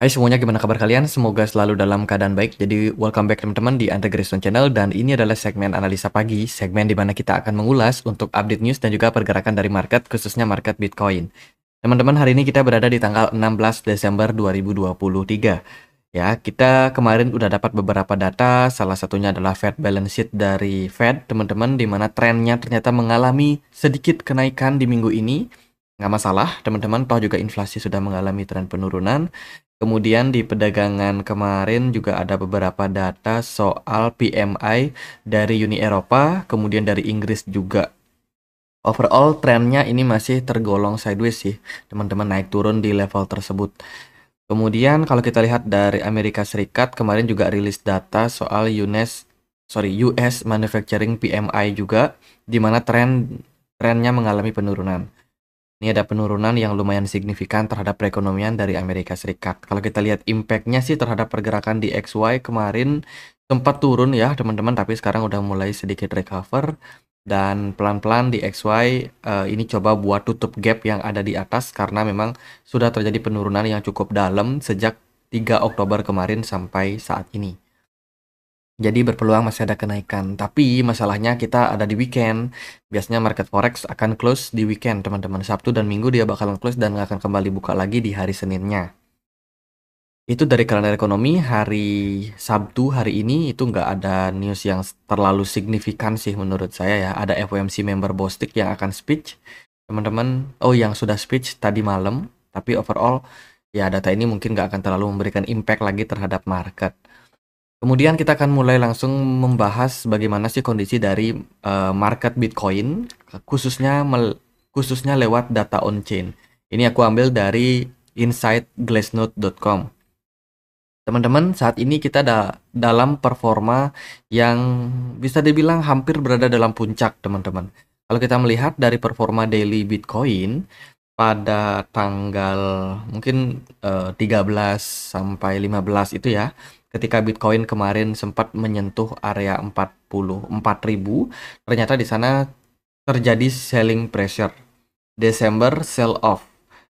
Hai semuanya, gimana kabar kalian? Semoga selalu dalam keadaan baik. Jadi, welcome back teman-teman di Antegreson Channel dan ini adalah segmen analisa pagi, segmen di mana kita akan mengulas untuk update news dan juga pergerakan dari market, khususnya market Bitcoin. Teman-teman, hari ini kita berada di tanggal 16 Desember 2023. Ya, kita kemarin udah dapat beberapa data, salah satunya adalah Fed Balance Sheet dari Fed, teman-teman, di mana trennya ternyata mengalami sedikit kenaikan di minggu ini nggak masalah teman-teman toh juga inflasi sudah mengalami tren penurunan Kemudian di perdagangan kemarin juga ada beberapa data soal PMI dari Uni Eropa, kemudian dari Inggris juga. Overall trennya ini masih tergolong sideways sih, teman-teman naik turun di level tersebut. Kemudian kalau kita lihat dari Amerika Serikat kemarin juga rilis data soal UNES sorry US manufacturing PMI juga di mana tren trennya mengalami penurunan ini ada penurunan yang lumayan signifikan terhadap perekonomian dari Amerika Serikat. Kalau kita lihat impactnya sih terhadap pergerakan di XY kemarin sempat turun ya teman-teman, tapi sekarang udah mulai sedikit recover dan pelan-pelan di XY uh, eh, ini coba buat tutup gap yang ada di atas karena memang sudah terjadi penurunan yang cukup dalam sejak 3 Oktober kemarin sampai saat ini. Jadi berpeluang masih ada kenaikan. Tapi masalahnya kita ada di weekend. Biasanya market forex akan close di weekend, teman-teman. Sabtu dan Minggu dia bakalan close dan nggak akan kembali buka lagi di hari Seninnya. Itu dari kalender ekonomi hari Sabtu hari ini itu nggak ada news yang terlalu signifikan sih menurut saya ya. Ada FOMC member Bostik yang akan speech. Teman-teman, oh yang sudah speech tadi malam. Tapi overall ya data ini mungkin nggak akan terlalu memberikan impact lagi terhadap market. Kemudian kita akan mulai langsung membahas bagaimana sih kondisi dari uh, market Bitcoin khususnya mel khususnya lewat data on chain. Ini aku ambil dari insightglassnote.com. Teman-teman, saat ini kita da dalam performa yang bisa dibilang hampir berada dalam puncak, teman-teman. Kalau kita melihat dari performa daily Bitcoin pada tanggal mungkin uh, eh, 13 sampai 15 itu ya, ketika Bitcoin kemarin sempat menyentuh area 40 ribu, ternyata di sana terjadi selling pressure Desember sell off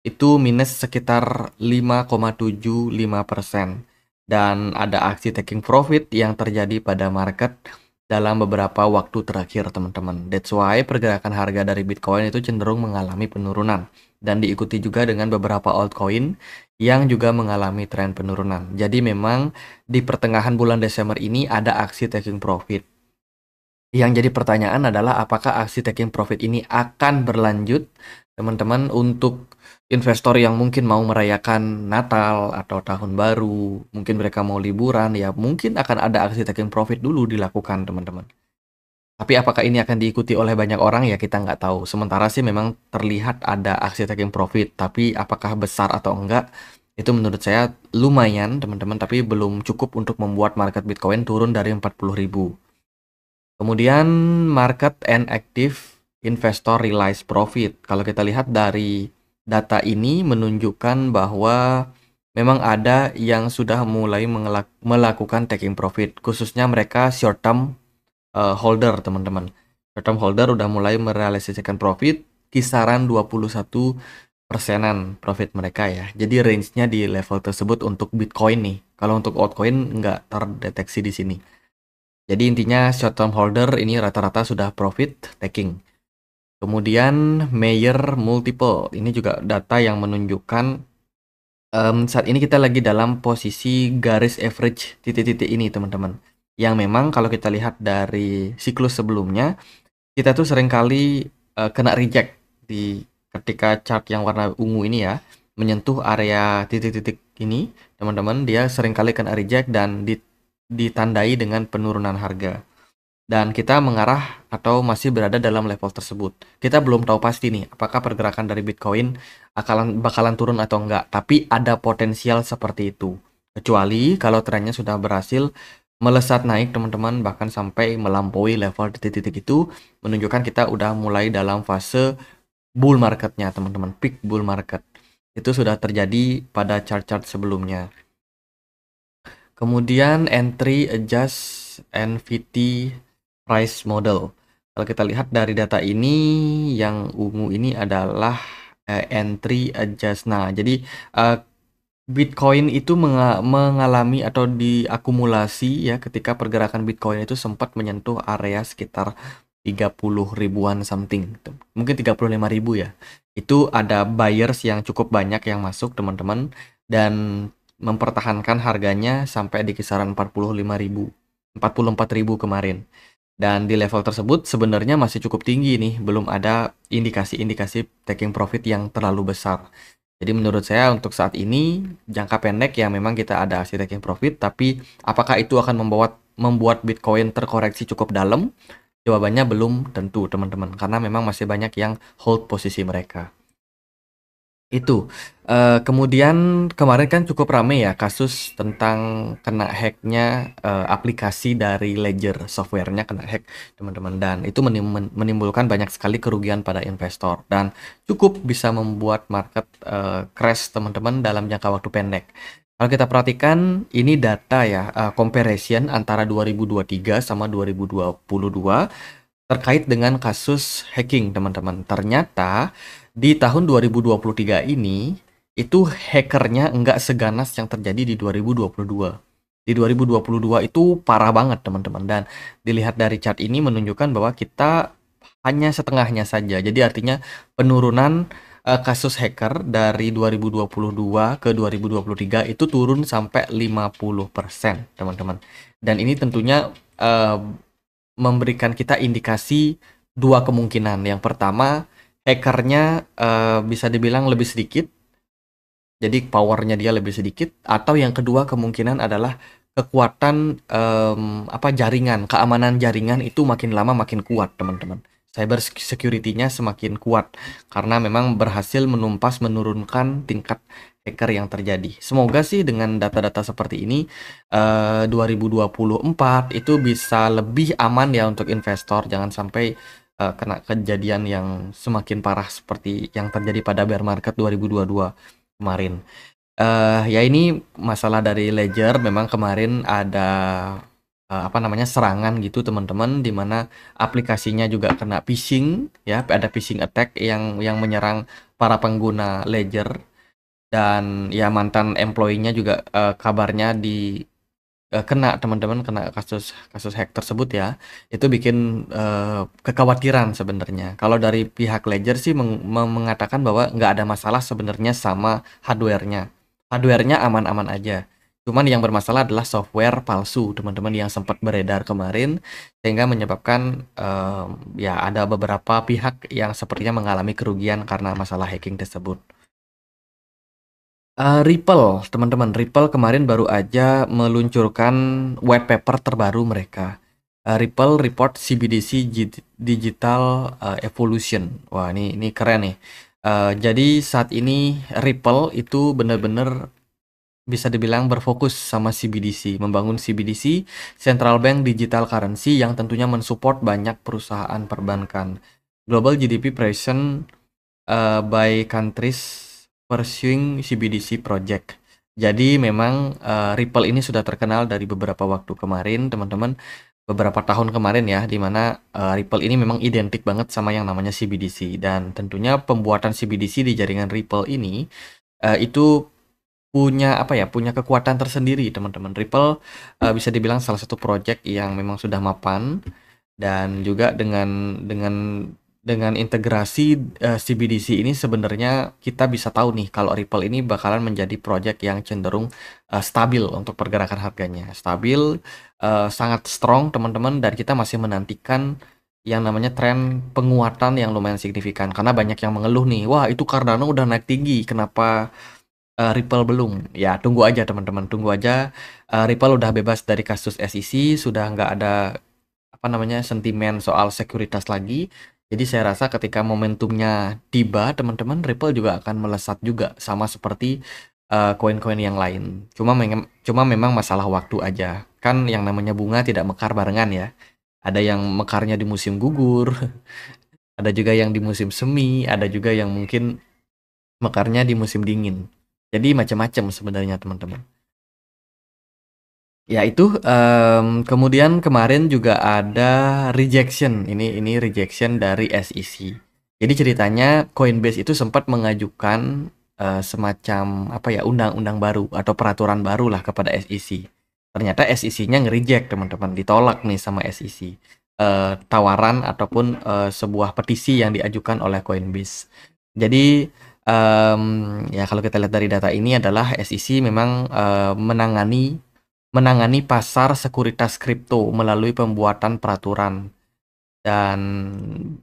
itu minus sekitar 5,75 persen dan ada aksi taking profit yang terjadi pada market dalam beberapa waktu terakhir teman-teman. That's why pergerakan harga dari Bitcoin itu cenderung mengalami penurunan dan diikuti juga dengan beberapa altcoin yang juga mengalami tren penurunan. Jadi memang di pertengahan bulan Desember ini ada aksi taking profit. Yang jadi pertanyaan adalah apakah aksi taking profit ini akan berlanjut teman-teman untuk investor yang mungkin mau merayakan Natal atau tahun baru, mungkin mereka mau liburan, ya mungkin akan ada aksi taking profit dulu dilakukan teman-teman. Tapi apakah ini akan diikuti oleh banyak orang ya kita nggak tahu. Sementara sih memang terlihat ada aksi taking profit, tapi apakah besar atau enggak itu menurut saya lumayan teman-teman, tapi belum cukup untuk membuat market Bitcoin turun dari 40 ribu. Kemudian market and active investor realize profit. Kalau kita lihat dari data ini menunjukkan bahwa memang ada yang sudah mulai melakukan taking profit, khususnya mereka short term uh, holder, teman-teman. Short term holder udah mulai merealisasikan profit kisaran 21 persenan profit mereka ya. Jadi range-nya di level tersebut untuk Bitcoin nih. Kalau untuk altcoin nggak terdeteksi di sini. Jadi intinya short term holder ini rata-rata sudah profit taking. Kemudian Mayer multiple. Ini juga data yang menunjukkan um, saat ini kita lagi dalam posisi garis average titik-titik ini, teman-teman. Yang memang kalau kita lihat dari siklus sebelumnya, kita tuh seringkali uh, kena reject di ketika chart yang warna ungu ini ya menyentuh area titik-titik ini, teman-teman, dia sering kali kena reject dan ditandai dengan penurunan harga dan kita mengarah atau masih berada dalam level tersebut. Kita belum tahu pasti nih apakah pergerakan dari Bitcoin akan bakalan turun atau enggak, tapi ada potensial seperti itu. Kecuali kalau trennya sudah berhasil melesat naik teman-teman bahkan sampai melampaui level titik-titik itu menunjukkan kita udah mulai dalam fase bull marketnya teman-teman peak bull market itu sudah terjadi pada chart-chart sebelumnya kemudian entry adjust NVT price model. Kalau kita lihat dari data ini, yang ungu ini adalah uh, entry adjust. Nah, jadi uh, Bitcoin itu mengalami atau diakumulasi ya ketika pergerakan Bitcoin itu sempat menyentuh area sekitar 30 ribuan something. Mungkin 35 ribu ya. Itu ada buyers yang cukup banyak yang masuk teman-teman dan mempertahankan harganya sampai di kisaran 45 ribu, 44 ribu kemarin. Dan di level tersebut sebenarnya masih cukup tinggi nih, belum ada indikasi-indikasi taking profit yang terlalu besar. Jadi menurut saya untuk saat ini jangka pendek ya memang kita ada aksi taking profit, tapi apakah itu akan membuat membuat Bitcoin terkoreksi cukup dalam? Jawabannya belum tentu teman-teman, karena memang masih banyak yang hold posisi mereka. Itu. uh, kemudian kemarin kan cukup ramai ya kasus tentang kena hacknya nya eh, aplikasi dari Ledger, softwarenya kena hack teman-teman, dan itu menimbulkan banyak sekali kerugian pada investor dan cukup bisa membuat market, uh, crash teman-teman dalam jangka waktu pendek. Kalau kita perhatikan ini data ya, uh, comparison antara 2023 sama 2022 terkait dengan kasus hacking, teman-teman. Ternyata di tahun 2023 ini itu hackernya enggak seganas yang terjadi di 2022. Di 2022 itu parah banget, teman-teman. Dan dilihat dari chart ini menunjukkan bahwa kita hanya setengahnya saja. Jadi artinya penurunan uh, kasus hacker dari 2022 ke 2023 itu turun sampai 50%, teman-teman. Dan ini tentunya uh, memberikan kita indikasi dua kemungkinan. Yang pertama, hackernya uh, bisa dibilang lebih sedikit, jadi powernya dia lebih sedikit. Atau yang kedua kemungkinan adalah kekuatan um, apa jaringan, keamanan jaringan itu makin lama makin kuat, teman-teman. Cyber security-nya semakin kuat karena memang berhasil menumpas menurunkan tingkat hacker yang terjadi. Semoga sih dengan data-data seperti ini eh, uh, 2024 itu bisa lebih aman ya untuk investor, jangan sampai uh, kena kejadian yang semakin parah seperti yang terjadi pada bear market 2022 kemarin. Uh, ya ini masalah dari ledger memang kemarin ada apa namanya serangan gitu teman-teman dimana aplikasinya juga kena phishing ya ada phishing attack yang yang menyerang para pengguna ledger dan ya mantan employee-nya juga uh, kabarnya di uh, kena teman-teman kena kasus kasus hack tersebut ya itu bikin uh, kekhawatiran sebenarnya kalau dari pihak Ledger sih meng mengatakan bahwa nggak ada masalah sebenarnya sama hardware-nya hardware-nya aman-aman aja cuman yang bermasalah adalah software palsu teman-teman yang sempat beredar kemarin sehingga menyebabkan uh, ya ada beberapa pihak yang sepertinya mengalami kerugian karena masalah hacking tersebut Uh, Ripple, teman-teman, Ripple kemarin baru aja meluncurkan white paper terbaru mereka, Uh, Ripple Report CBDC Digital, uh, Evolution. Wah, ini ini keren nih, Uh, jadi saat ini Ripple itu benar-benar bisa dibilang berfokus sama CBDC, membangun CBDC, Central Bank Digital Currency yang tentunya mensupport banyak perusahaan perbankan. Global GDP Precision, uh, by countries Pursuing CBDC Project. Jadi memang uh, Ripple ini sudah terkenal dari beberapa waktu kemarin, teman-teman. Beberapa tahun kemarin ya, di mana uh, Ripple ini memang identik banget sama yang namanya CBDC. Dan tentunya pembuatan CBDC di jaringan Ripple ini uh, itu punya apa ya punya kekuatan tersendiri teman-teman Ripple uh, bisa dibilang salah satu project yang memang sudah mapan dan juga dengan dengan dengan integrasi uh, eh, CBDC ini sebenarnya kita bisa tahu nih kalau Ripple ini bakalan menjadi project yang cenderung uh, stabil untuk pergerakan harganya. Stabil, uh, sangat strong teman-teman dan kita masih menantikan yang namanya tren penguatan yang lumayan signifikan karena banyak yang mengeluh nih, wah itu Cardano udah naik tinggi, kenapa uh, Ripple belum. Ya, tunggu aja teman-teman, tunggu aja. Uh, Ripple udah bebas dari kasus SEC, sudah nggak ada apa namanya sentimen soal sekuritas lagi. Jadi saya rasa ketika momentumnya tiba, teman-teman Ripple juga akan melesat juga sama seperti eh, koin-koin uh, yang lain. Cuma me cuma memang masalah waktu aja. Kan yang namanya bunga tidak mekar barengan ya. Ada yang mekarnya di musim gugur, ada juga yang di musim semi, ada juga yang mungkin mekarnya di musim dingin. Jadi macam-macam sebenarnya teman-teman. Ya itu um, kemudian kemarin juga ada rejection. Ini ini rejection dari SEC. Jadi ceritanya Coinbase itu sempat mengajukan uh, semacam apa ya undang-undang baru atau peraturan baru lah kepada SEC. Ternyata SEC-nya ngeriject teman-teman, ditolak nih sama SEC uh, e, tawaran ataupun uh, sebuah petisi yang diajukan oleh Coinbase. Jadi um, ya kalau kita lihat dari data ini adalah SEC memang uh, menangani menangani pasar sekuritas kripto melalui pembuatan peraturan dan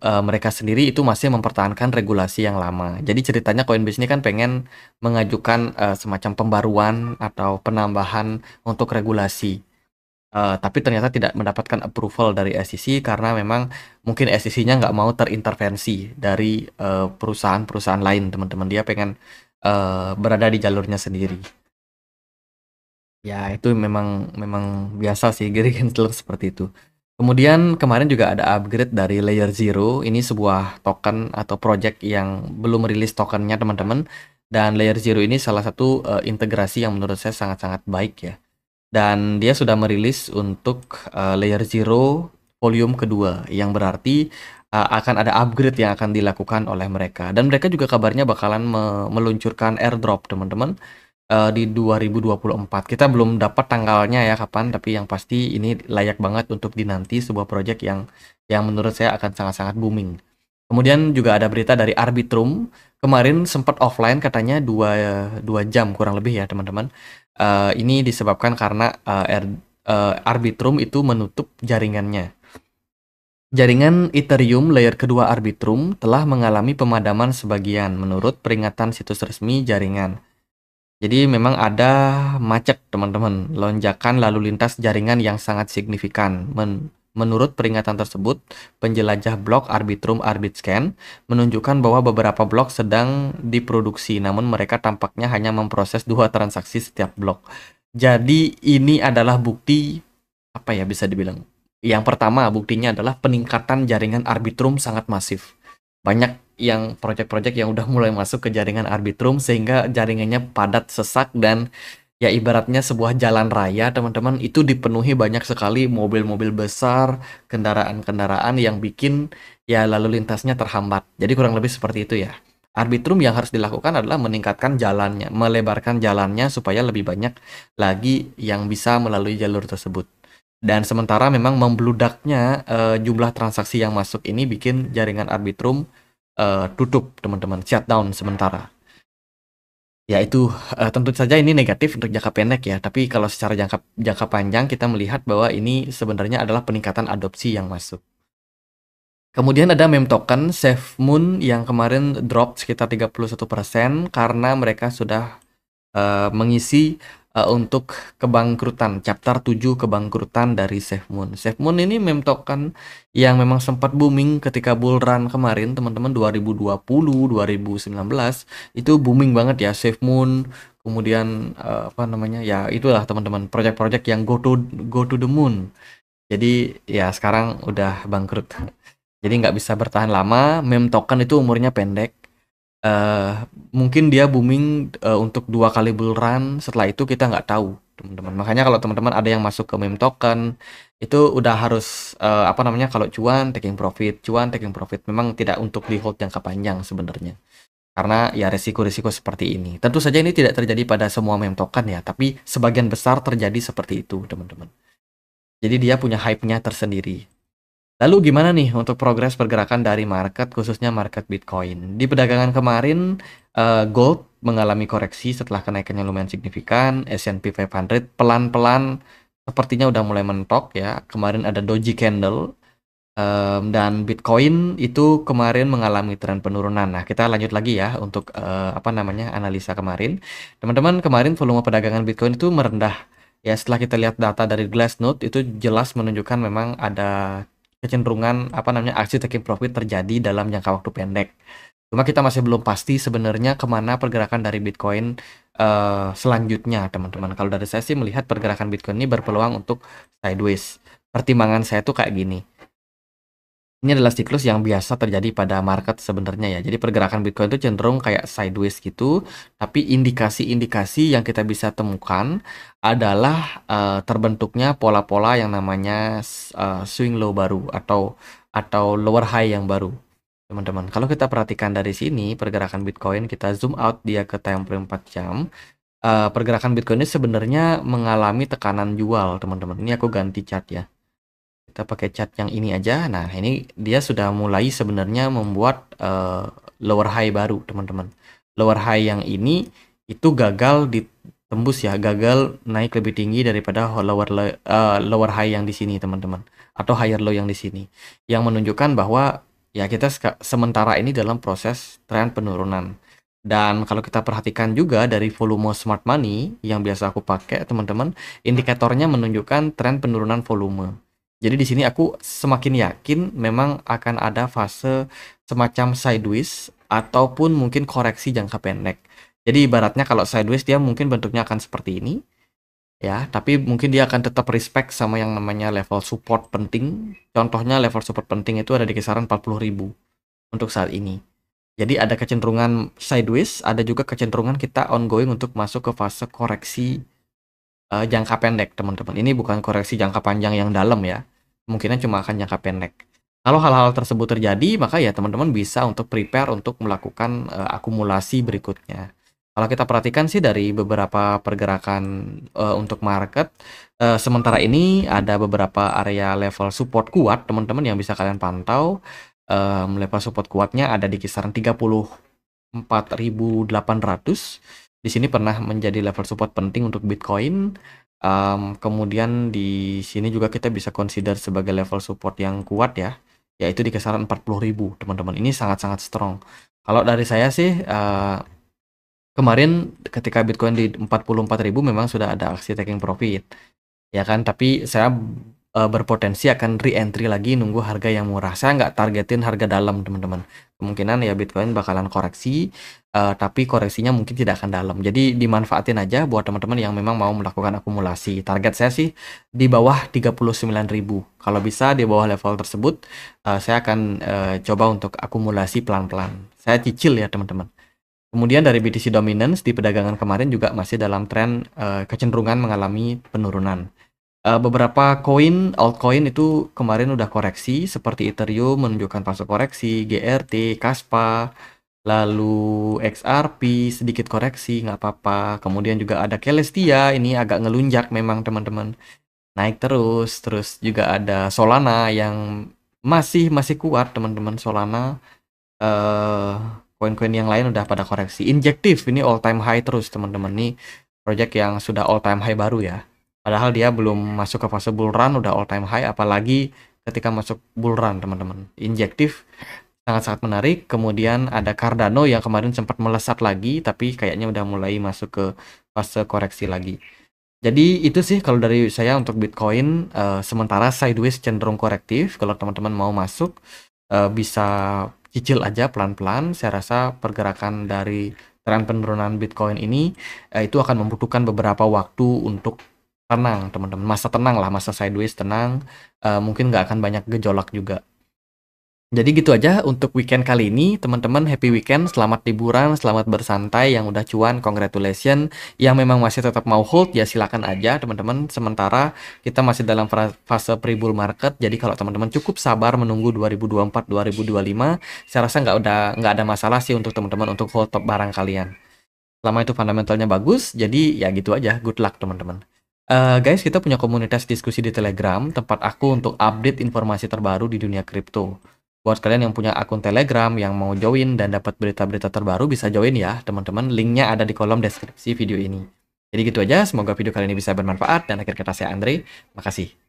e, mereka sendiri itu masih mempertahankan regulasi yang lama. Jadi ceritanya Coinbase ini kan pengen mengajukan e, semacam pembaruan atau penambahan untuk regulasi. E, tapi ternyata tidak mendapatkan approval dari SEC karena memang mungkin SEC-nya nggak mau terintervensi dari perusahaan-perusahaan lain, teman-teman. Dia pengen berada di jalurnya sendiri ya itu memang memang biasa sih Gary Gensler seperti itu kemudian kemarin juga ada upgrade dari layer zero ini sebuah token atau project yang belum rilis tokennya teman-teman dan layer zero ini salah satu uh, integrasi yang menurut saya sangat-sangat baik ya dan dia sudah merilis untuk uh, layer zero volume kedua yang berarti uh, akan ada upgrade yang akan dilakukan oleh mereka dan mereka juga kabarnya bakalan me meluncurkan airdrop teman-teman uh, di 2024. Kita belum dapat tanggalnya ya kapan, tapi yang pasti ini layak banget untuk dinanti sebuah proyek yang yang menurut saya akan sangat-sangat booming. Kemudian juga ada berita dari Arbitrum kemarin sempat offline katanya dua dua jam kurang lebih ya teman-teman. Uh, ini disebabkan karena uh, uh, Arbitrum itu menutup jaringannya. Jaringan Ethereum layer kedua Arbitrum telah mengalami pemadaman sebagian menurut peringatan situs resmi jaringan. Jadi memang ada macet teman-teman, lonjakan lalu lintas jaringan yang sangat signifikan. Men menurut peringatan tersebut, penjelajah blok Arbitrum ArbitScan menunjukkan bahwa beberapa blok sedang diproduksi, namun mereka tampaknya hanya memproses dua transaksi setiap blok. Jadi ini adalah bukti apa ya bisa dibilang? Yang pertama buktinya adalah peningkatan jaringan Arbitrum sangat masif banyak yang proyek-proyek yang udah mulai masuk ke jaringan Arbitrum sehingga jaringannya padat sesak dan ya ibaratnya sebuah jalan raya teman-teman itu dipenuhi banyak sekali mobil-mobil besar, kendaraan-kendaraan yang bikin ya lalu lintasnya terhambat. Jadi kurang lebih seperti itu ya. Arbitrum yang harus dilakukan adalah meningkatkan jalannya, melebarkan jalannya supaya lebih banyak lagi yang bisa melalui jalur tersebut. Dan sementara memang membludaknya uh, eh, jumlah transaksi yang masuk ini bikin jaringan Arbitrum uh, tutup, teman-teman, shutdown sementara. Ya itu uh, tentu saja ini negatif untuk jangka pendek ya, tapi kalau secara jangka jangka panjang kita melihat bahwa ini sebenarnya adalah peningkatan adopsi yang masuk. Kemudian ada meme token SafeMoon yang kemarin drop sekitar 31% karena mereka sudah uh, mengisi uh, untuk kebangkrutan chapter 7 kebangkrutan dari Safe Moon. Safe Moon ini meme token yang memang sempat booming ketika bull run kemarin teman-teman 2020 2019 itu booming banget ya Safe Moon kemudian uh, apa namanya ya itulah teman-teman project-project yang go to go to the moon. Jadi ya sekarang udah bangkrut. Jadi nggak bisa bertahan lama, meme token itu umurnya pendek uh, mungkin dia booming uh, untuk dua kali bull run. setelah itu kita nggak tahu teman-teman makanya kalau teman-teman ada yang masuk ke meme token itu udah harus uh, apa namanya kalau cuan taking profit cuan taking profit memang tidak untuk di hold jangka panjang sebenarnya karena ya resiko-resiko seperti ini tentu saja ini tidak terjadi pada semua meme token ya tapi sebagian besar terjadi seperti itu teman-teman jadi dia punya hype-nya tersendiri Lalu gimana nih untuk progres pergerakan dari market khususnya market Bitcoin? Di perdagangan kemarin uh, gold mengalami koreksi setelah kenaikannya lumayan signifikan, S&P 500 pelan-pelan sepertinya udah mulai mentok ya. Kemarin ada doji candle um, dan Bitcoin itu kemarin mengalami tren penurunan. Nah, kita lanjut lagi ya untuk uh, apa namanya analisa kemarin. Teman-teman, kemarin volume perdagangan Bitcoin itu merendah. Ya, setelah kita lihat data dari Glassnode itu jelas menunjukkan memang ada kecenderungan apa namanya aksi taking profit terjadi dalam jangka waktu pendek. Cuma kita masih belum pasti sebenarnya kemana pergerakan dari Bitcoin uh, selanjutnya, teman-teman. Kalau dari saya sih melihat pergerakan Bitcoin ini berpeluang untuk sideways. Pertimbangan saya tuh kayak gini. Ini adalah siklus yang biasa terjadi pada market sebenarnya ya. Jadi pergerakan Bitcoin itu cenderung kayak sideways gitu, tapi indikasi-indikasi yang kita bisa temukan adalah uh, terbentuknya pola-pola yang namanya uh, swing low baru atau atau lower high yang baru. Teman-teman, kalau kita perhatikan dari sini pergerakan Bitcoin kita zoom out dia ke time frame 4 jam, uh, pergerakan Bitcoin ini sebenarnya mengalami tekanan jual, teman-teman. Ini aku ganti chart ya kita pakai cat yang ini aja nah ini dia sudah mulai sebenarnya membuat uh, lower high baru teman-teman lower high yang ini itu gagal ditembus ya gagal naik lebih tinggi daripada lower uh, lower high yang di sini teman-teman atau higher low yang di sini yang menunjukkan bahwa ya kita sementara ini dalam proses tren penurunan dan kalau kita perhatikan juga dari volume smart money yang biasa aku pakai teman-teman indikatornya menunjukkan tren penurunan volume jadi di sini aku semakin yakin memang akan ada fase semacam sideways ataupun mungkin koreksi jangka pendek. Jadi ibaratnya kalau sideways dia mungkin bentuknya akan seperti ini ya, tapi mungkin dia akan tetap respect sama yang namanya level support penting. Contohnya level support penting itu ada di kisaran 40.000 untuk saat ini. Jadi ada kecenderungan sideways, ada juga kecenderungan kita ongoing untuk masuk ke fase koreksi uh, jangka pendek, teman-teman. Ini bukan koreksi jangka panjang yang dalam ya kemungkinan cuma akan jangka pendek. Kalau hal-hal tersebut terjadi, maka ya teman-teman bisa untuk prepare untuk melakukan uh, akumulasi berikutnya. Kalau kita perhatikan sih dari beberapa pergerakan uh, untuk market, uh, sementara ini ada beberapa area level support kuat teman-teman yang bisa kalian pantau. Uh, level support kuatnya ada di kisaran 34.800 di sini pernah menjadi level support penting untuk Bitcoin. Um, kemudian di sini juga kita bisa consider sebagai level support yang kuat ya, yaitu di kisaran 40.000 teman-teman. Ini sangat-sangat strong. Kalau dari saya sih uh, kemarin ketika Bitcoin di 44.000 memang sudah ada aksi taking profit ya kan, tapi saya uh, berpotensi akan re-entry lagi nunggu harga yang murah. Saya nggak targetin harga dalam teman-teman. Kemungkinan ya Bitcoin bakalan koreksi, uh, tapi koreksinya mungkin tidak akan dalam. Jadi dimanfaatin aja buat teman-teman yang memang mau melakukan akumulasi. Target saya sih di bawah 39.000. Kalau bisa di bawah level tersebut, uh, saya akan uh, coba untuk akumulasi pelan-pelan. Saya cicil ya teman-teman. Kemudian dari BTC dominance di perdagangan kemarin juga masih dalam tren uh, kecenderungan mengalami penurunan. Uh, beberapa koin altcoin itu kemarin udah koreksi seperti Ethereum menunjukkan fase koreksi, GRT, Caspa, lalu XRP sedikit koreksi nggak apa-apa. Kemudian juga ada Celestia ini agak ngelunjak memang teman-teman naik terus. Terus juga ada Solana yang masih masih kuat teman-teman Solana. Eh, koin-koin yang lain udah pada koreksi. Injektif ini all time high terus teman-teman nih project yang sudah all time high baru ya Padahal dia belum masuk ke fase bull run udah all time high apalagi ketika masuk bull run teman-teman. Injektif sangat-sangat menarik. Kemudian ada Cardano yang kemarin sempat melesat lagi tapi kayaknya udah mulai masuk ke fase koreksi lagi. Jadi itu sih kalau dari saya untuk Bitcoin uh, sementara sideways cenderung korektif. Kalau teman-teman mau masuk uh, bisa cicil aja pelan-pelan. Saya rasa pergerakan dari tren penurunan Bitcoin ini uh, itu akan membutuhkan beberapa waktu untuk tenang teman-teman masa tenang lah masa sideways tenang uh, mungkin nggak akan banyak gejolak juga jadi gitu aja untuk weekend kali ini teman-teman happy weekend selamat liburan selamat bersantai yang udah cuan congratulations yang memang masih tetap mau hold ya silakan aja teman-teman sementara kita masih dalam fase pre-bull market jadi kalau teman-teman cukup sabar menunggu 2024 2025 saya rasa nggak udah nggak ada masalah sih untuk teman-teman untuk hold top barang kalian selama itu fundamentalnya bagus jadi ya gitu aja good luck teman-teman Uh, guys, kita punya komunitas diskusi di Telegram, tempat aku untuk update informasi terbaru di dunia kripto. Buat kalian yang punya akun Telegram yang mau join dan dapat berita-berita terbaru bisa join ya, teman-teman. Linknya ada di kolom deskripsi video ini. Jadi gitu aja, semoga video kali ini bisa bermanfaat dan akhir kata saya Andre. Makasih.